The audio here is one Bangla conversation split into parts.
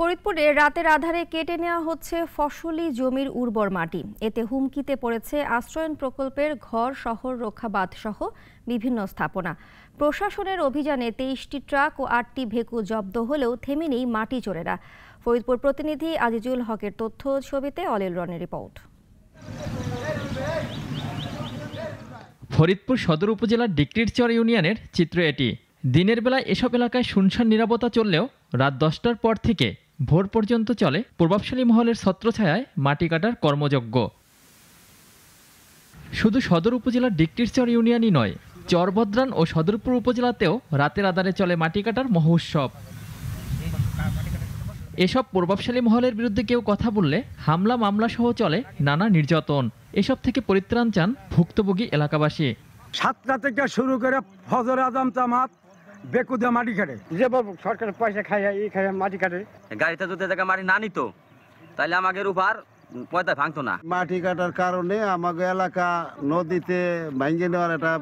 ফরিদপুরে রাতের আধারে কেটে নেওয়া হচ্ছে ফসলি জমির উর্বর মাটি এতে হুমকিতে পড়েছে আশ্রয়ন প্রকল্পের ঘর শহর রক্ষা বাঁধ সহ বিভিন্ন স্থাপনা প্রশাসনের অভিযানে তেইশটি ট্রাক ও আটটি ভেকু জব্দ হলেও থেমে নেই মাটি চোরেরা ফরিদপুর প্রতিনিধি আজিজুল হকের তথ্য ছবিতে অলিল রনের রিপোর্ট ফরিদপুর সদর উপজেলার ডিকটিরচর ইউনিয়নের চিত্র এটি দিনের বেলায় এসব এলাকায় শুনশান নিরাপত্তা চললেও রাত দশটার পর থেকে ভোর পর্যন্ত চলে প্রভাবশালী মহলের ছত্রছায়ায় মাটি কাটার কর্মযজ্ঞ শুধু সদর উপজেলার চর ইউনিয়নই নয় চরভদ্রান ও সদরপুর উপজেলাতেও রাতের আধারে চলে মাটি কাটার মহোৎসব এসব প্রভাবশালী মহলের বিরুদ্ধে কেউ কথা বললে হামলা মামলা সহ চলে নানা নির্যাতন এসব থেকে পরিত্রাণ চান ভুক্তভোগী এলাকাবাসী সাতটা থেকে শুরু করে ফজর আজম জামাত বেকুদা মাটি কাটে যে সরকারের পয়সা খাইয়া এই খায় মাটি কাটে গাড়িতে যদি জায়গা মাটি না নিত তাহলে আমাকে উপর পয়দা ভাঙতো না মাটি কাটার কারণে আমাকে এলাকা নদীতে ভাঙে নেওয়ার একটা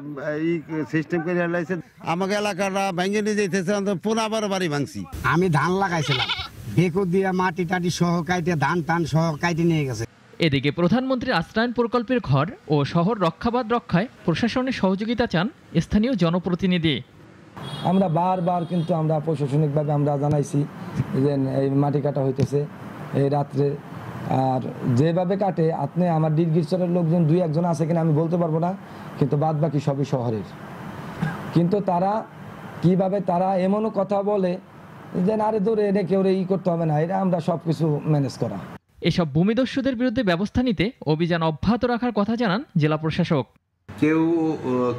এই সিস্টেম করে লাইছে আমাকে এলাকাটা ভাঙে নিয়ে যেতেছে পুনাবার বাড়ি ভাঙছি আমি ধান লাগাইছিলাম বেকু দিয়া মাটি টাটি সহ কাইটে ধান টান সহ কাইটে নিয়ে গেছে এদিকে প্রধানমন্ত্রী আশ্রয়ন প্রকল্পের ঘর ও শহর রক্ষাবাদ রক্ষায় প্রশাসনের সহযোগিতা চান স্থানীয় জনপ্রতিনিধি আমরা বারবার কিন্তু আমরা প্রশাসনিকভাবে আমরা জানাইছি যে এই মাটি কাটা হইতেছে এই রাত্রে আর যেভাবে কাটে আপনি আমার ডিগ্রিস্তরের লোকজন দুই একজন আছে কিনা আমি বলতে পারবো না কিন্তু বাদ বাকি সবই শহরের কিন্তু তারা কিভাবে তারা এমনও কথা বলে যে আরে ধরে এনে কেউ ই করতে হবে না এটা আমরা সব কিছু ম্যানেজ করা এসব ভূমিদস্যুদের বিরুদ্ধে ব্যবস্থা নিতে অভিযান অব্যাহত রাখার কথা জানান জেলা প্রশাসক কেউ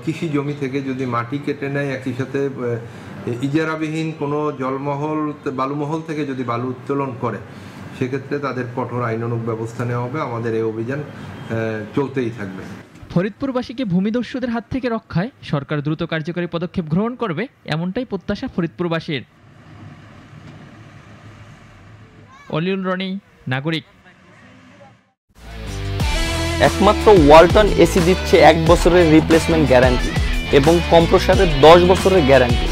কৃষি জমি থেকে যদি মাটি কেটে নেয় একই সাথে ইজারাবিহীন কোনো জলমহল বালুমহল থেকে যদি বালু উত্তোলন করে সেক্ষেত্রে তাদের কঠোর আইনানুক ব্যবস্থা নেওয়া হবে আমাদের এই অভিযান চলতেই থাকবে ফরিদপুরবাসীকে ভূমিদস্যুদের হাত থেকে রক্ষায় সরকার দ্রুত কার্যকরী পদক্ষেপ গ্রহণ করবে এমনটাই প্রত্যাশা ফরিদপুরবাসীর অলিউল রনি নাগরিক একমাত্র ওয়ালটন এসি দিচ্ছে এক বছরের রিপ্লেসমেন্ট গ্যারান্টি এবং কম্প্রসারের দশ বছরের গ্যারান্টি